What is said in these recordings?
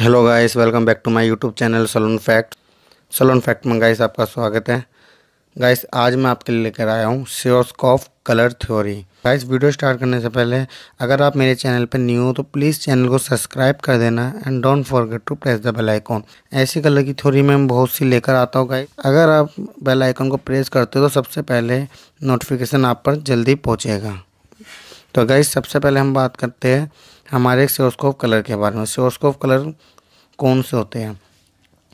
hello guys welcome back to my YouTube channel salon fact salon fact में guys आपका स्वागत है guys आज मैं आपके लिए लेकर आया हूँ Schwarzkopf colour theory guys video start करने से पहले अगर आप मेरे चैनल पर न्यू हो तो प्लीज़ चैनल को सब्सक्राइब कर देना and don't forget to press the bell icon ऐसी कलर की थ्योरी मैं बहुत सी लेकर आता हूँ गाइस अगर आप बेल आइकॉन को प्रेस करते हो तो सबसे पहले नोटिफिकेशन आप पर जल्दी पहुँचेगा तो गाइस सबसे पहले हम बात करते हैं हमारे सेोस्कोप कलर के बारे में सेोस्कोप कलर कौन से होते हैं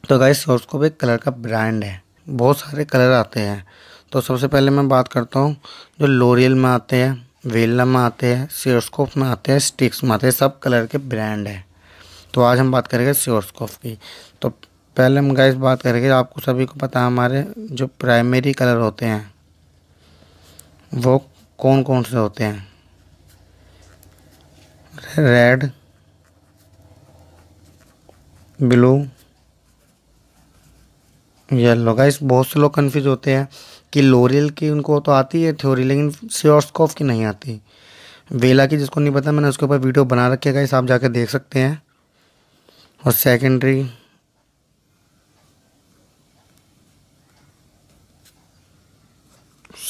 तो गाइस सेोस्कोप एक कलर का ब्रांड है बहुत सारे कलर आते हैं तो सबसे पहले मैं बात करता हूँ जो लोरियल में आते हैं वेल्ला में आते हैं सेोस्कोप में आते हैं स्टिक्स में आते हैं सब कलर के ब्रांड हैं तो आज हम बात करेंगे सेोस्कोप की तो पहले हम गाइस बात करेंगे आपको सभी को पता है हमारे जो प्राइमरी कलर होते हैं वो कौन कौन से होते हैं रेड ब्लू येलो गाइस बहुत से लोग कन्फ्यूज होते हैं कि लोरियल की उनको तो आती है थ्योरी लेकिन सियोस्कोफ की नहीं आती वेला की जिसको नहीं पता मैंने उसके ऊपर वीडियो बना रखी है गाइस आप जाके देख सकते हैं और सेकेंडरी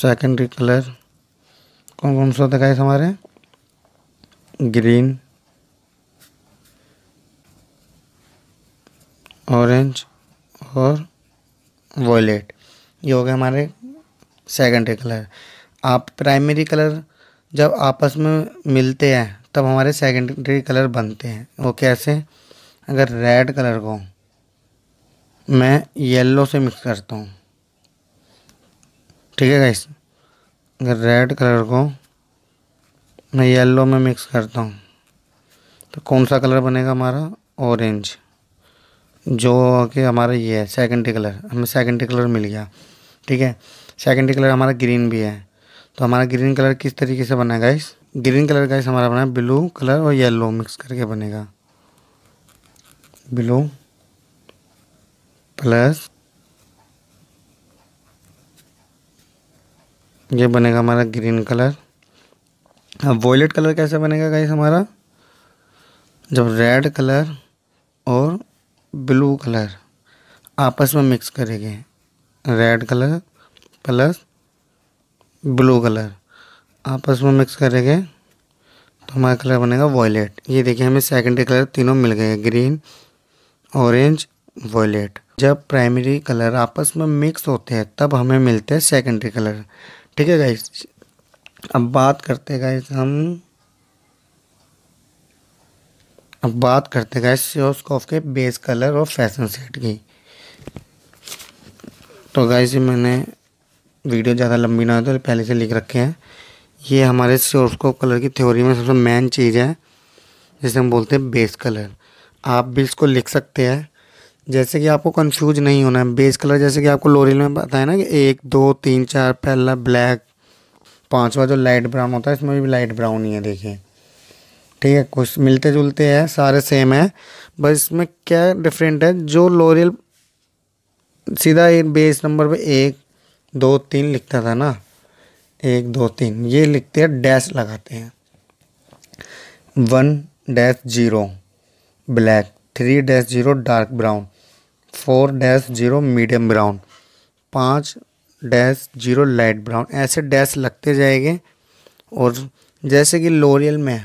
सेकेंडरी कलर कौन कौन सा होता है गाइस हमारे ग्रीन ऑरेंज और वॉयलेट ये हो गए हमारे सेकेंडरी कलर आप प्राइमरी कलर जब आपस में मिलते हैं तब हमारे सेकेंडरी कलर बनते हैं वो कैसे अगर रेड कलर को मैं येलो से मिक्स करता हूँ ठीक है गाइस अगर रेड कलर को मैं येलो में मिक्स करता हूँ तो कौन सा कलर बनेगा हमारा ऑरेंज जो कि हमारा ये है सेकेंडरी कलर हमें सेकेंडरी कलर मिल गया ठीक है सेकेंडरी कलर हमारा ग्रीन भी है तो हमारा ग्रीन कलर किस तरीके से बना गाइस ग्रीन कलर गाइस हमारा बना ब्लू कलर और येलो मिक्स करके बनेगा ब्लू प्लस ये बनेगा हमारा ग्रीन कलर अब वॉयलेट कलर कैसे बनेगा गाइस हमारा जब रेड कलर और ब्लू कलर आपस में मिक्स करेंगे red colour plus blue colour आपस में मिक्स करेंगे तो हमारा कलर बनेगा वॉयलेट ये देखिए हमें सेकेंडरी कलर तीनों मिल गए ग्रीन ऑरेंज वॉयलेट जब प्राइमरी कलर आपस में मिक्स होते हैं तब हमें मिलते हैं सेकेंडरी कलर ठीक है गाइस अब बात करते गए हम अब बात करते गए सियोस्कोफ के बेस कलर और फैशन सेट की तो गाइस मैंने वीडियो ज़्यादा लंबी ना हो तो पहले से लिख रखे हैं ये हमारे सियोस्कोप कलर की थ्योरी में सबसे मेन चीज़ है जिसे हम बोलते हैं बेस कलर आप भी इसको लिख सकते हैं जैसे कि आपको कंफ्यूज नहीं होना है बेस कलर जैसे कि आपको लोरियल में पता है ना कि एक दो तीन चार पहला ब्लैक पांचवा जो लाइट ब्राउन होता है इसमें भी लाइट ब्राउन ही है देखिए ठीक है कुछ मिलते जुलते हैं सारे सेम है बस इसमें क्या डिफरेंट है जो लोरियल सीधा एक बेस नंबर पे एक दो तीन लिखता था ना एक दो तीन ये लिखते हैं डैश लगाते हैं one dash zero black three dash zero dark brown four dash zero medium brown पाँच डैश जीरो लाइट ब्राउन ऐसे डैश लगते जाएंगे और जैसे कि लोरियल में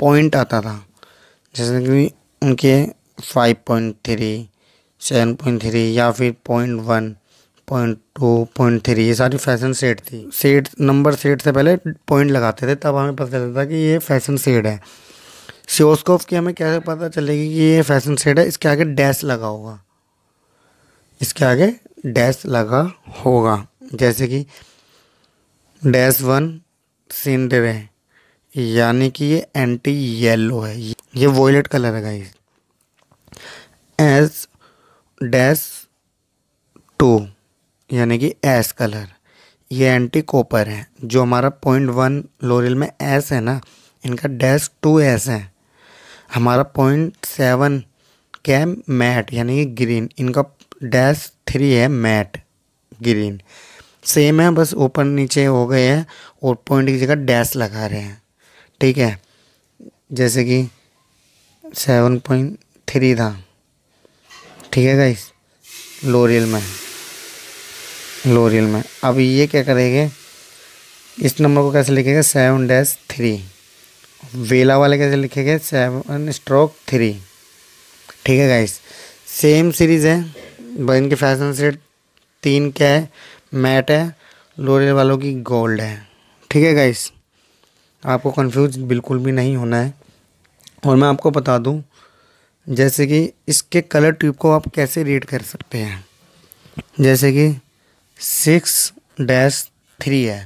पॉइंट आता था जैसे कि उनके five point three seven point three या फिर point one point two point three ये सारी फैशन सेट थी सेट नंबर सेट से पहले पॉइंट लगाते थे तब हमें पता चलता था कि ये फैशन सेट है सियोस्कोप की हमें कैसे पता चलेगी कि ये फैशन सेट है इसके आगे डैश लगा होगा इसके आगे डैश लगा होगा जैसे कि डैश वन सिंडरे यानी कि ये एंटी येलो है ये वॉयलेट कलर है गाइस एस डैश टू यानी कि एस कलर ये एंटी कॉपर है जो हमारा पॉइंट वन लोरियल में एस है ना इनका डैश टू एस है हमारा पॉइंट सेवन कैम मैट यानी कि ग्रीन इनका डैश थ्री है मैट ग्रीन सेम है बस ऊपर नीचे हो गए हैं और पॉइंट की जगह डैश लगा रहे हैं ठीक है जैसे कि सेवन पॉइंट थ्री था ठीक है गाइस लोरियल में लोरियल में अब ये क्या करेंगे इस नंबर को कैसे लिखेंगे सेवन डैश थ्री वेला वाले कैसे लिखेंगे सेवन स्ट्रोक थ्री ठीक है गाइस सेम सीरीज़ है बहन के फैशन से तीन क्या है मैट है लोरियल वालों की गोल्ड है ठीक है गाइस आपको कंफ्यूज बिल्कुल भी नहीं होना है और मैं आपको बता दूं जैसे कि इसके कलर ट्यूब को आप कैसे रीड कर सकते हैं जैसे कि सिक्स डैश थ्री है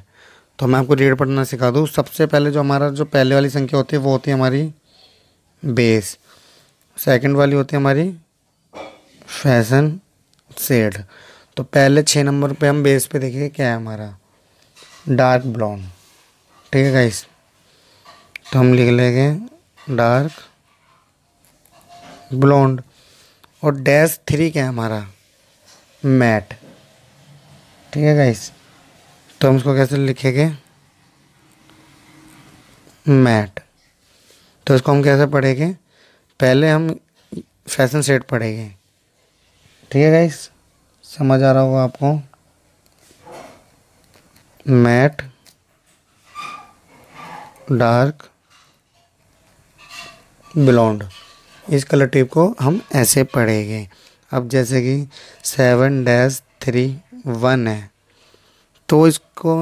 तो मैं आपको रेड पढ़ना सिखा दूँ सबसे पहले जो हमारा जो पहले वाली संख्या होती है वो होती है हमारी बेस सेकंड वाली होती है हमारी फैशन सेड तो पहले छः नंबर पे हम बेस पे देखेंगे क्या है हमारा डार्क ब्राउन ठीक है गाइस तो हम लिख लेंगे डार्क ब्लॉन्ड और डैश थ्री क्या है हमारा मैट ठीक है गाइस तो हम इसको कैसे लिखेंगे मैट तो इसको हम कैसे पढ़ेंगे पहले हम फैशन सेट पढ़ेंगे ठीक है गाइस समझ आ रहा होगा आपको मैट डार्क ब्लॉन्ड इस कलर टिप को हम ऐसे पढ़ेंगे अब जैसे कि सेवन डैश थ्री वन है तो इसको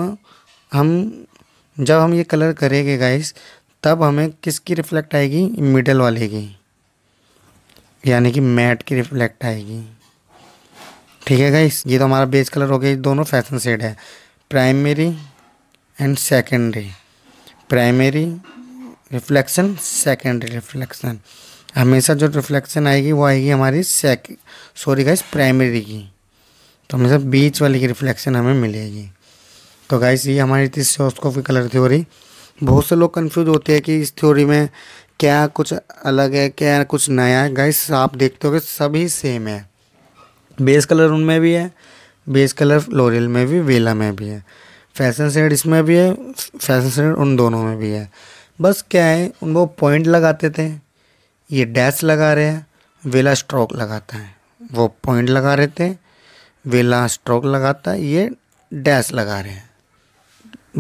हम जब हम ये कलर करेंगे गाइस तब हमें किसकी रिफ्लेक्ट आएगी मिडल वाले की यानी कि मैट की रिफ्लेक्ट आएगी ठीक है गाइस ये तो हमारा बेस कलर हो गया दोनों फैशन सेड है primary and secondary primary reflection secondary reflection हमेशा जो रिफ्लेक्शन आएगी वो आएगी हमारी सेक सॉरी गाइस प्राइमरी की तो हमेशा बीच वाली की रिफ्लेक्शन हमें मिलेगी तो गाइस ये हमारी थी सोस्कोफी कलर थ्योरी बहुत से लोग कन्फ्यूज होते हैं कि इस थ्योरी में क्या कुछ अलग है क्या कुछ नया है गाइस आप देखते हो सभी सेम है बेस कलर उनमें भी है बेस कलर लोरियल में भी वेला में भी है फैशन सेट इसमें भी है फैशन सेट उन दोनों में भी है बस क्या है उन वो पॉइंट लगाते थे ये डैश लगा रहे हैं वेला स्ट्रोक लगाता है वो पॉइंट लगा रहे थे वेला स्ट्रोक लगाता है ये डैश लगा रहे हैं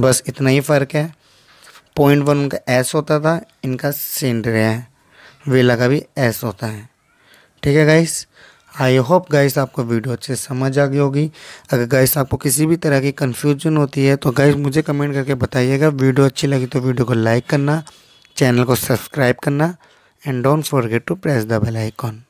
बस इतना ही फ़र्क है पॉइंट वन उनका एस होता था इनका रहा है वेला का भी एस होता है ठीक है गाइस आई होप गाइस आपको वीडियो अच्छे से समझ आ गई होगी अगर गाइस आपको किसी भी तरह की कन्फ्यूजन होती है तो गाइस मुझे कमेंट करके बताइएगा वीडियो अच्छी लगी तो वीडियो को लाइक करना चैनल को सब्सक्राइब करना and don't forget to press the bell icon